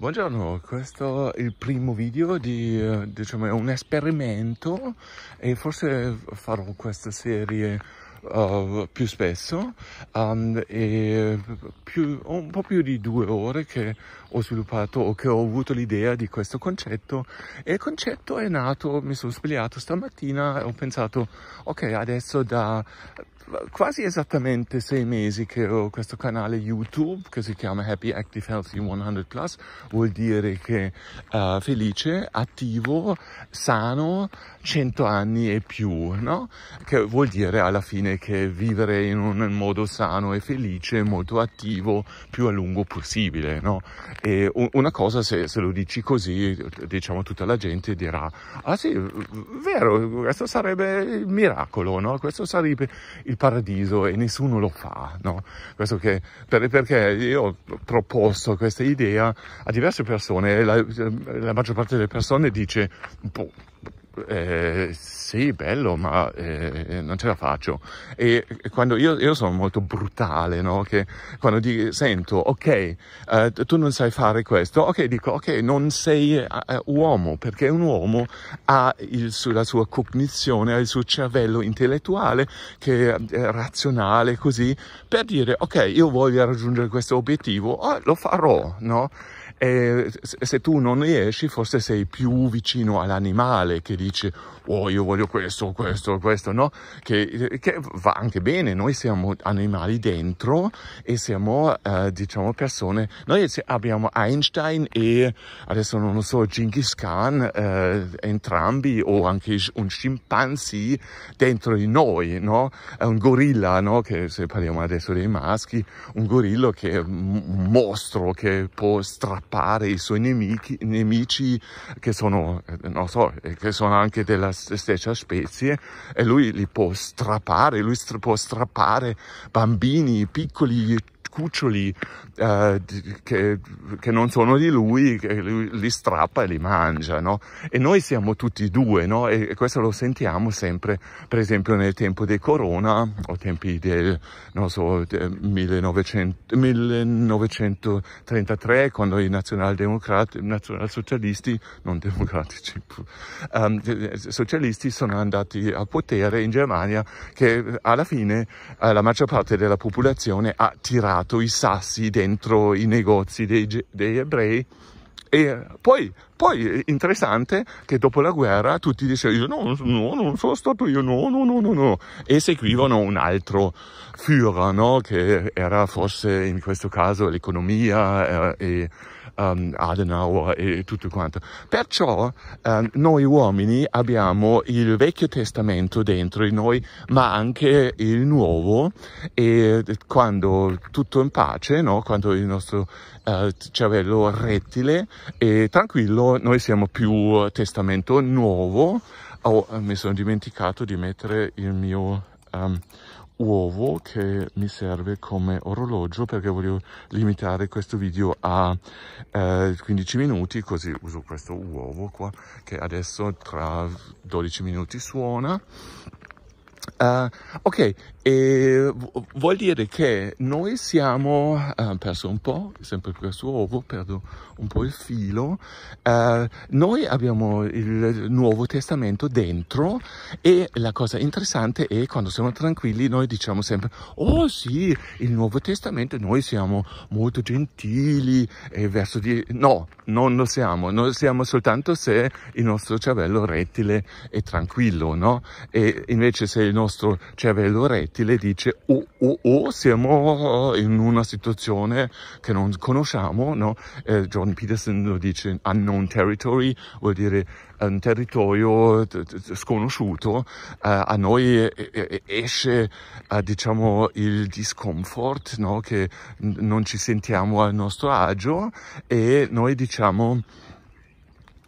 Buongiorno, questo è il primo video di eh, diciamo, un esperimento e forse farò questa serie uh, più spesso um, e più, un po' più di due ore che ho sviluppato o che ho avuto l'idea di questo concetto e il concetto è nato, mi sono svegliato stamattina e ho pensato ok adesso da quasi esattamente sei mesi che ho questo canale YouTube che si chiama Happy Active Healthy 100 Plus, vuol dire che uh, felice, attivo, sano, 100 anni e più, no? Che vuol dire alla fine che vivere in un modo sano e felice, molto attivo, più a lungo possibile, no? E una cosa, se, se lo dici così, diciamo tutta la gente dirà, ah sì, vero, questo sarebbe il miracolo, no? Questo sarebbe il paradiso e nessuno lo fa, no? Questo che, per, perché io ho proposto questa idea a diverse persone e la, la maggior parte delle persone dice, boh, eh, sì, bello, ma eh, non ce la faccio. E quando io, io sono molto brutale, no? Che quando dico, sento, ok, eh, tu non sai fare questo, ok, dico, ok, non sei eh, eh, uomo, perché un uomo ha il, la sua cognizione, ha il suo cervello intellettuale che è razionale, così, per dire, ok, io voglio raggiungere questo obiettivo, oh, lo farò, no? Eh, e se tu non riesci, forse sei più vicino all'animale che dice, oh, io voglio questo, questo, questo, no? Che, che va anche bene, noi siamo animali dentro e siamo, eh, diciamo, persone. Noi abbiamo Einstein e, adesso non lo so, Genghis Khan, eh, entrambi, o anche un scimpanzì dentro di noi, no? Un gorilla, no? Che se parliamo adesso dei maschi, un gorillo che è un mostro che può strappare strappare i suoi nemici, nemici che, sono, eh, so, eh, che sono, anche della stessa specie e lui li può strappare, lui può strappare bambini piccoli cuccioli eh, che, che, non sono di lui, che lui li strappa e li mangia, no? E noi siamo tutti due, no? E questo lo sentiamo sempre, per esempio, nel tempo dei corona, o tempi del, non so, del 1900, 1933, quando i nazionalsocialisti, non democratici, um, socialisti sono andati a potere in Germania, che alla fine eh, la maggior parte della popolazione ha tirato buttato i sassi dentro i negozi dei, dei ebrei e poi, poi interessante che dopo la guerra tutti dicevano no, no, non sono stato io, no, no, no, no, no. E seguivano un altro Führer, no? Che era forse in questo caso l'economia eh, e um, Adenauer e tutto quanto. Perciò um, noi uomini abbiamo il Vecchio Testamento dentro di noi, ma anche il Nuovo e quando tutto in pace, no? quando il nostro uh, cervello rettile è tranquillo, noi siamo più Testamento Nuovo. Oh, mi sono dimenticato di mettere il mio... Um, uovo che mi serve come orologio perché voglio limitare questo video a eh, 15 minuti così uso questo uovo qua che adesso tra 12 minuti suona Uh, ok, e vuol dire che noi siamo, uh, perso un po', sempre questo uovo, perdo un po' il filo, uh, noi abbiamo il Nuovo Testamento dentro e la cosa interessante è quando siamo tranquilli noi diciamo sempre, oh sì, il Nuovo Testamento noi siamo molto gentili e verso di... No, non lo siamo, noi siamo soltanto se il nostro cervello rettile è tranquillo, no? E invece se il nostro nostro cervello rettile dice oh oh oh siamo in una situazione che non conosciamo, no? Eh, John Peterson lo dice unknown territory, vuol dire un territorio sconosciuto, eh, a noi esce eh, diciamo il discomfort, no? che non ci sentiamo al nostro agio e noi diciamo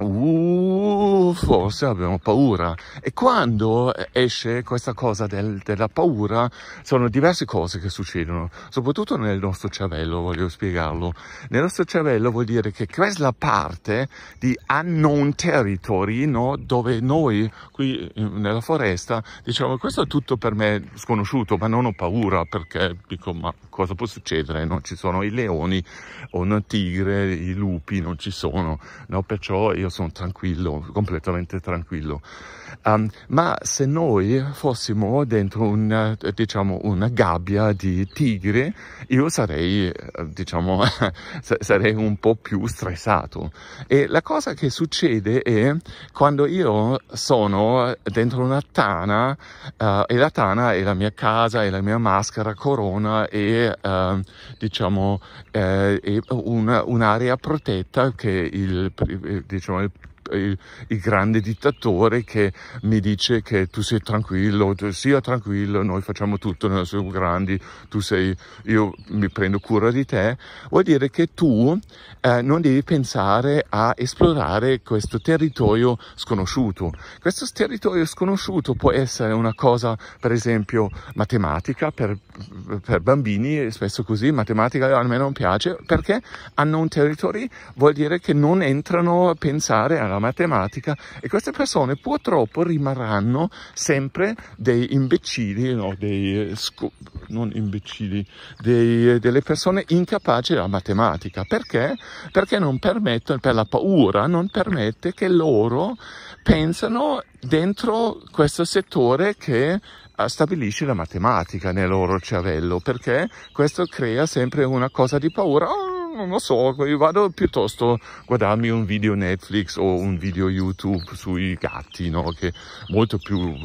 Uh, forse abbiamo paura. E quando eh, esce questa cosa del, della paura, sono diverse cose che succedono, soprattutto nel nostro cervello, voglio spiegarlo. Nel nostro cervello vuol dire che quella parte di unknown territory, no? dove noi qui eh, nella foresta diciamo questo è tutto per me sconosciuto, ma non ho paura perché dico ma cosa può succedere? Non ci sono i leoni o una tigre, i lupi non ci sono, no? Perciò io io sono tranquillo, completamente tranquillo. Um, ma se noi fossimo dentro una, eh, diciamo, una gabbia di tigri, io sarei, eh, diciamo, sarei un po' più stressato. E la cosa che succede è quando io sono dentro una tana, uh, e la tana è la mia casa, è la mia maschera, corona e, uh, diciamo, uh, è un, un'area protetta che il, diciamo, il il, il, grande dittatore che mi dice che tu sei tranquillo, tu sia tranquillo, noi facciamo tutto, noi siamo grandi, tu sei, io mi prendo cura di te, vuol dire che tu eh, non devi pensare a esplorare questo territorio sconosciuto. Questo territorio sconosciuto può essere una cosa, per esempio, matematica, per, per bambini spesso così, matematica almeno non piace, perché hanno un territorio, vuol dire che non entrano a pensare alla matematica e queste persone purtroppo rimarranno sempre dei imbecilli, no, dei, eh, non imbecilli, dei, eh, delle persone incapaci della matematica. Perché? Perché non permettono, per la paura, non permette che loro pensano dentro questo settore che eh, stabilisce la matematica nel loro cervello, perché questo crea sempre una cosa di paura. Oh, non lo so, io vado piuttosto a guardarmi un video Netflix o un video YouTube sui gatti, no? Che è molto più,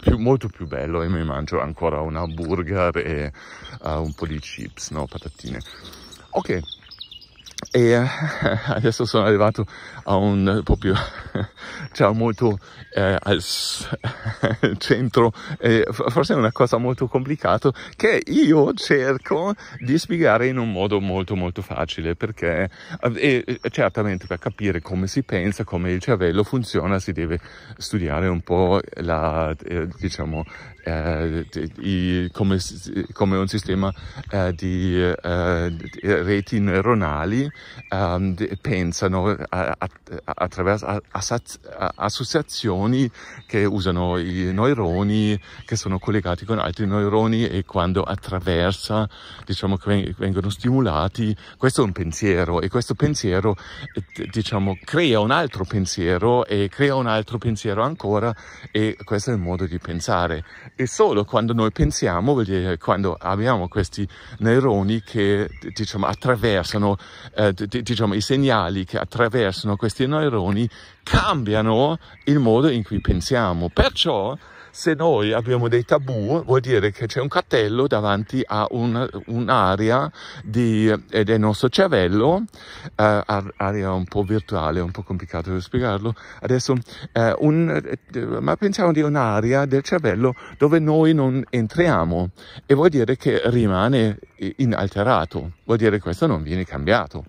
più, molto più bello e mi mangio ancora un hamburger e uh, un po' di chips, no? Patatine. Ok, e eh, adesso sono arrivato a un eh, proprio cioè molto eh, al centro eh, forse è una cosa molto complicata che io cerco di spiegare in un modo molto molto facile perché eh, certamente per capire come si pensa come il cervello funziona si deve studiare un po' la eh, diciamo äh, eh, die, come, come, un sistema äh, di äh, reti neuronali ehm, pensano attraverso associazioni che usano i neuroni che sono collegati con altri neuroni e quando attraversa diciamo che vengono stimolati questo è un pensiero e questo pensiero diciamo crea un altro pensiero e crea un altro pensiero ancora e questo è il modo di pensare e solo quando noi pensiamo, vuol dire quando abbiamo questi neuroni che diciamo, attraversano eh, diciamo, i segnali che attraversano questi neuroni cambiano il modo in cui pensiamo. Perciò se noi abbiamo dei tabù, vuol dire che c'è un cartello davanti a un, un'area di, eh, del nostro cervello, eh, area un po' virtuale, un po' complicato da spiegarlo, adesso, eh, un, eh, ma pensiamo di un'area del cervello dove noi non entriamo e vuol dire che rimane inalterato, vuol dire che questo non viene cambiato.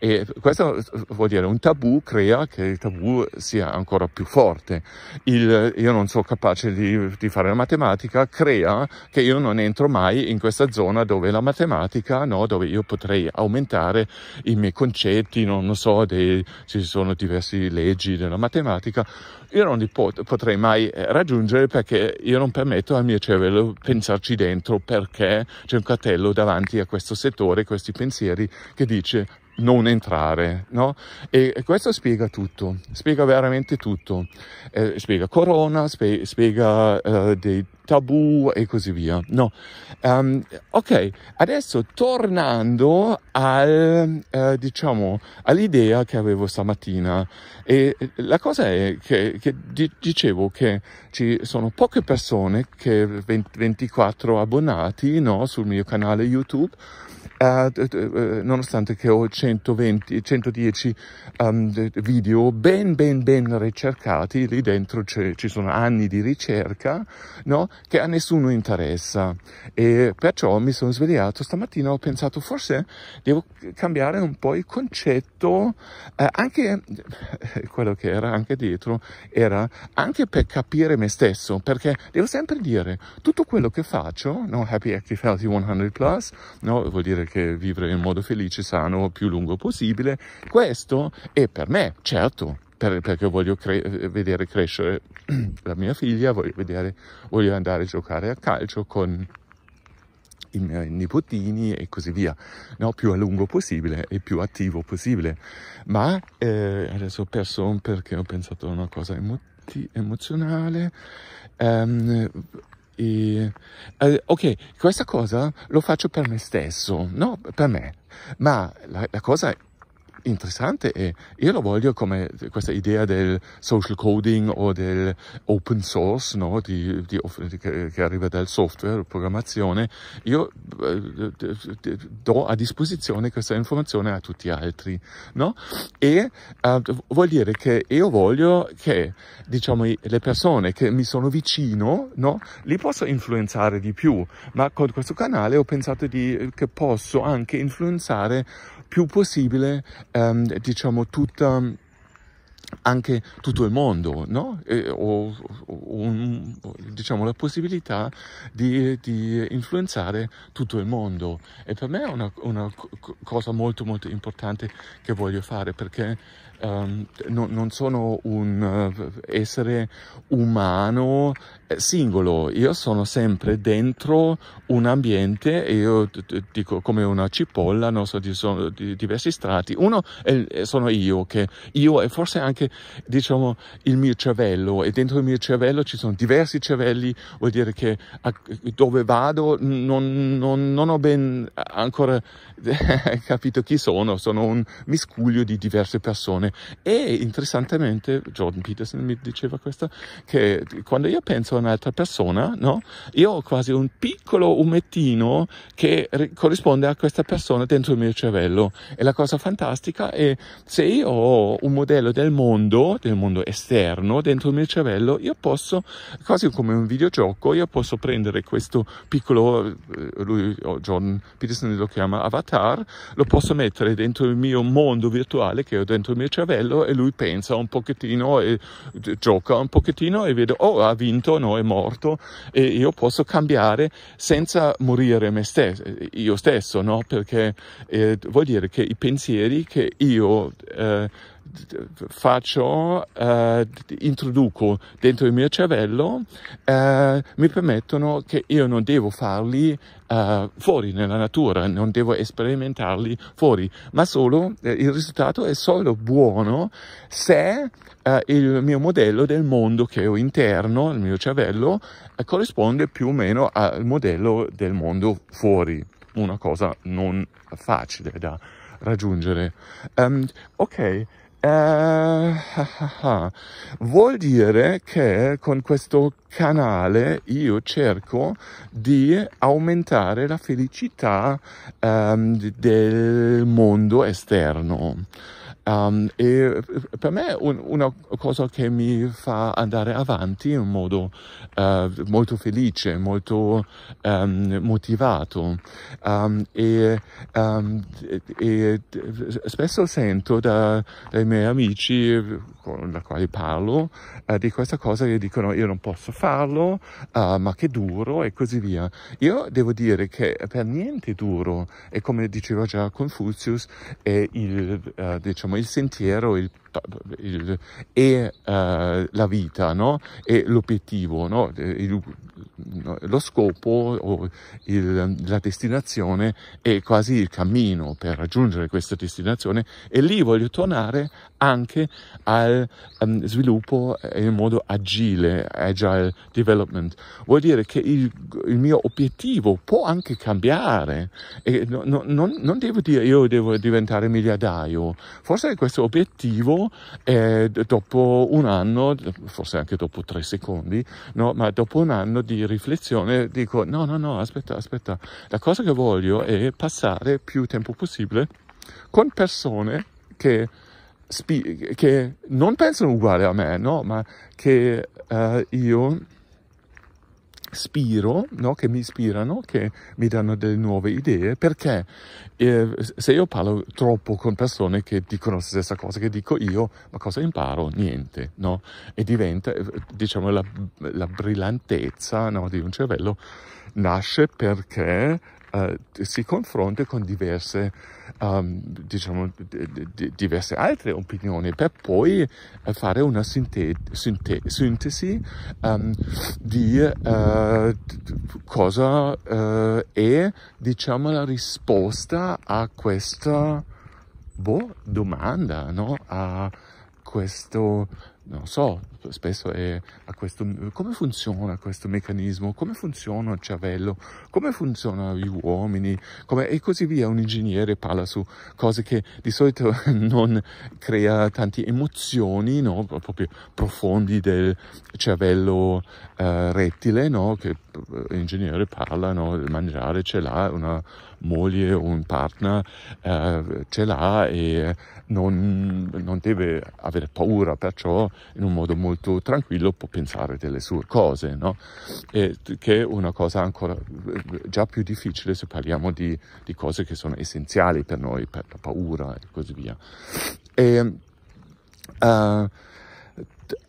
E questo vuol dire un tabù crea che il tabù sia ancora più forte. Il, io non sono capace di, di fare la matematica crea che io non entro mai in questa zona dove la matematica, no, dove io potrei aumentare i miei concetti, non, lo so, dei, ci sono diverse leggi della matematica, io non li pot- potrei mai eh, raggiungere perché io non permetto al mio cervello pensarci dentro perché c'è un cartello davanti a questo settore, questi pensieri che dice non entrare, no? E, questo spiega tutto, spiega veramente tutto, eh, spiega corona, spe, spiega eh, dei tabù e così via, no? Um, ok, adesso tornando al, eh, diciamo, all'idea che avevo stamattina, e la cosa è che, che di, dicevo che ci sono poche persone che 20, 24 abbonati, no? Sul mio canale YouTube, eh, eh, nonostante che ho 120, 110 um, video ben ben ben ricercati, lì dentro ci sono anni di ricerca, no? Che a nessuno interessa. E perciò mi sono svegliato stamattina, ho pensato forse devo cambiare un po' il concetto, eh, anche eh, quello che era anche dietro, era anche per capire me stesso, perché devo sempre dire tutto quello che faccio, no? Happy Active Healthy 100 Plus, no? Vuol dire che vivere in modo felice, sano, più lungo possibile. Questo è per me, certo, per, perché voglio cre- vedere crescere la mia figlia, voglio, vedere, voglio andare a giocare a calcio con i miei nipotini e così via, no? più a lungo possibile e più attivo possibile. Ma eh, adesso ho perso perché ho pensato a una cosa emo- emozionale. Um, e, eh, ok, questa cosa lo faccio per me stesso, no? Per me. Ma la, la cosa interessante e io lo voglio come questa idea del social coding o del open source no? di, di, che, arriva dal software, programmazione, io eh, do a disposizione questa informazione a tutti gli altri no? e eh, vuol dire che io voglio che diciamo, le persone che mi sono vicino no? li posso influenzare di più, ma con questo canale ho pensato di, che posso anche influenzare più possibile, ehm, diciamo, tutta anche tutto il mondo, no? E, o, un, diciamo la possibilità di, di, influenzare tutto il mondo e per me è una, una, cosa molto molto importante che voglio fare perché um, no, non sono un eh, essere umano eh, singolo, io sono sempre dentro un ambiente e io dico come una cipolla, non so, di, sono diversi strati. Uno è, eh, sono io, che io e forse anche diciamo il mio cervello e dentro il mio cervello ci sono diversi cervelli, vuol dire che a, dove vado non, non, non ho ben ancora capito chi sono, sono un miscuglio di diverse persone persone. E interessantemente, Jordan Peterson mi diceva questo, che quando io penso a un'altra persona, no, io ho quasi un piccolo umettino che corrisponde a questa persona dentro il mio cervello. E la cosa fantastica è se io ho un modello del mondo, del mondo esterno, dentro il mio cervello, io posso, quasi come un videogioco, io posso prendere questo piccolo, eh, lui, oh, John Peterson lo chiama avatar, lo posso mettere dentro il mio mondo virtuale che ho dentro il mio cervello cervello e lui pensa un pochettino e gioca un pochettino e vede, oh, ha vinto, no, è morto e io posso cambiare senza morire me stesso, io stesso, no? Perché eh, vuol dire che i pensieri che io... Eh, faccio, eh, introduco dentro il mio cervello, eh, mi permettono che io non devo farli eh, fuori nella natura, non devo sperimentarli fuori, ma solo eh, il risultato è solo buono se eh, il mio modello del mondo che ho interno, il mio cervello, eh, corrisponde più o meno al modello del mondo fuori. Una cosa non facile da raggiungere. Um, ok. Uh, vuol dire che con questo canale io cerco di aumentare la felicità um, del mondo esterno. Um, e per me un, una cosa che mi fa andare avanti in modo uh, molto felice, molto um, motivato um, e, e, spesso sento da, dai miei amici con i quali parlo uh, di questa cosa che dicono io non posso farlo, uh, ma che duro e così via. Io devo dire che per niente duro e come diceva già Confucius è il, diciamo, il sentiero, il il, e uh, la vita, no? E l'obiettivo, no? Il, lo scopo o il, la destinazione è quasi il cammino per raggiungere questa destinazione e lì voglio tornare anche al um, sviluppo in modo agile, agile development. Vuol dire che il, il mio obiettivo può anche cambiare e no, no, non, non devo dire io devo diventare miliardario, forse questo obiettivo e dopo un anno, forse anche dopo tre secondi, no? ma dopo un anno di riflessione dico no, no, no, aspetta, aspetta, la cosa che voglio è passare più tempo possibile con persone che che non pensano uguale a me, no? ma che uh, io spiro, no? che mi ispirano, che mi danno delle nuove idee, perché eh, se io parlo troppo con persone che dicono la stessa cosa che dico io, ma cosa imparo? Niente, no? E diventa, eh, diciamo, la, la brillantezza no? di un cervello nasce perché eh, si confronta con diverse ehm, diciamo, diverse altre opinioni per poi eh, fare una sinte sinte sintesi ehm, di eh, cosa eh, è diciamo, la risposta a questa boh, domanda, no? a questo, non so, spesso è a questo, come funziona questo meccanismo, come funziona il cervello, come funzionano gli uomini, come, e così via. Un ingegnere parla su cose che di solito non crea tante emozioni, no? proprio profondi del cervello eh, rettile, no? che l'ingegnere eh, parla, no? il mangiare ce l'ha, una moglie o un partner eh, ce l'ha e non, non deve avere paura, perciò in un modo molto molto tranquillo può pensare delle sue cose, no? e, che è una cosa ancora già più difficile se parliamo di, di, cose che sono essenziali per noi, per la paura e così via. E, uh,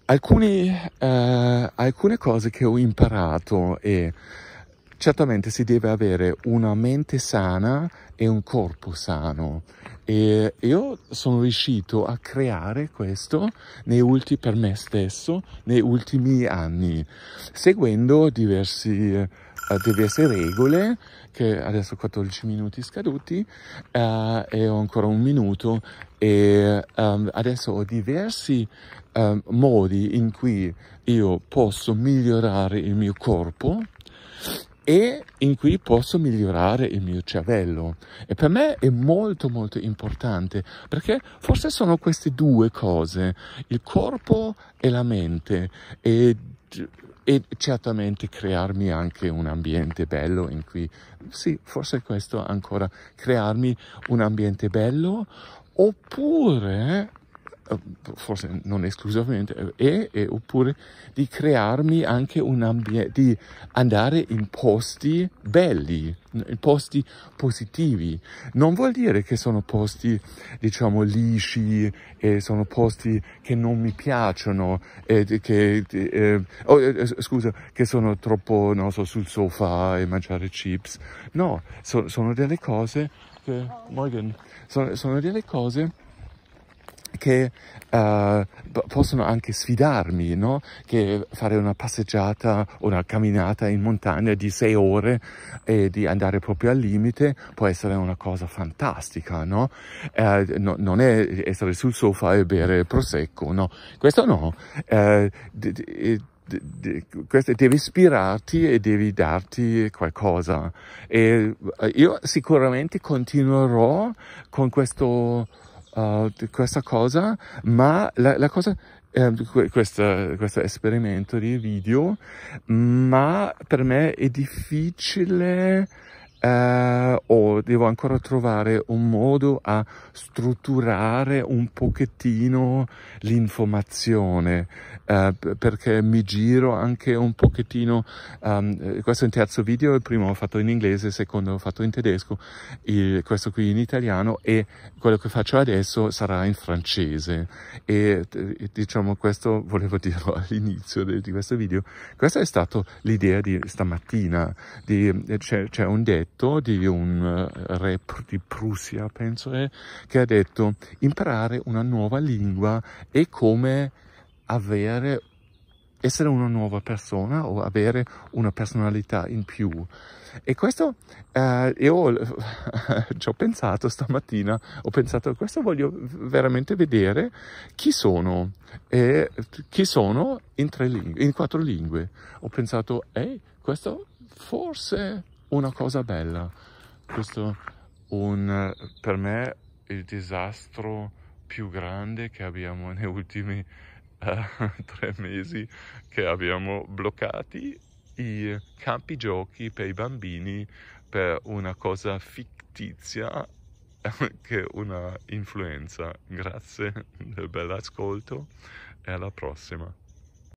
alcuni, uh, alcune cose che ho imparato è certamente si deve avere una mente sana e un corpo sano e io sono riuscito a creare questo nei ultimi, per me stesso, nei ultimi anni, seguendo diversi, eh, diverse regole, che adesso 14 minuti scaduti, eh, e ho ancora un minuto, e um, adesso ho diversi um, modi in cui io posso migliorare il mio corpo, e in cui posso migliorare il mio cervello. E per me è molto molto importante perché forse sono queste due cose, il corpo e la mente e, e certamente crearmi anche un ambiente bello in cui, sì, forse questo ancora, crearmi un ambiente bello oppure eh, forse non esclusivamente, eh, e, e oppure di crearmi anche un ambiente, di andare in posti belli, in posti positivi. Non vuol dire che sono posti, diciamo, lisci, e sono posti che non mi piacciono, e che, e, eh, oh, scusa, che sono troppo, non so, sul sofà e mangiare chips. No, so, sono delle cose che, Morgan, sono, sono delle cose che uh, possono anche sfidarmi, no? Che fare una passeggiata o una camminata in montagna di sei ore e di andare proprio al limite può essere una cosa fantastica, no? Uh, no non è essere sul sofà e bere prosecco, no? Questo no. Uh, devi ispirarti e devi darti qualcosa. E io sicuramente continuerò con questo uh, questa cosa, ma la, la cosa eh, questo, questo, esperimento di video, ma per me è difficile eh, o devo ancora trovare un modo a strutturare un pochettino l'informazione eh, perché mi giro anche un pochettino um, questo è il terzo video il primo l'ho fatto in inglese il secondo l'ho fatto in tedesco il, questo qui in italiano e quello che faccio adesso sarà in francese e, eh, diciamo questo volevo dirlo all'inizio di, di questo video questa è stata l'idea di stamattina eh, c'è un detto detto di un eh, re di Prussia, penso, è, eh, che ha detto imparare una nuova lingua è come avere, essere una nuova persona o avere una personalità in più. E questo, eh, io ci ho pensato stamattina, ho pensato, questo voglio veramente vedere chi sono, e chi sono in, lingue, in quattro lingue. Ho pensato, ehi, questo forse una cosa bella. Questo un, per me il disastro più grande che abbiamo negli ultimi uh, tre mesi che abbiamo bloccati i campi giochi per i bambini per una cosa fittizia che una influenza. Grazie del bell'ascolto e alla prossima.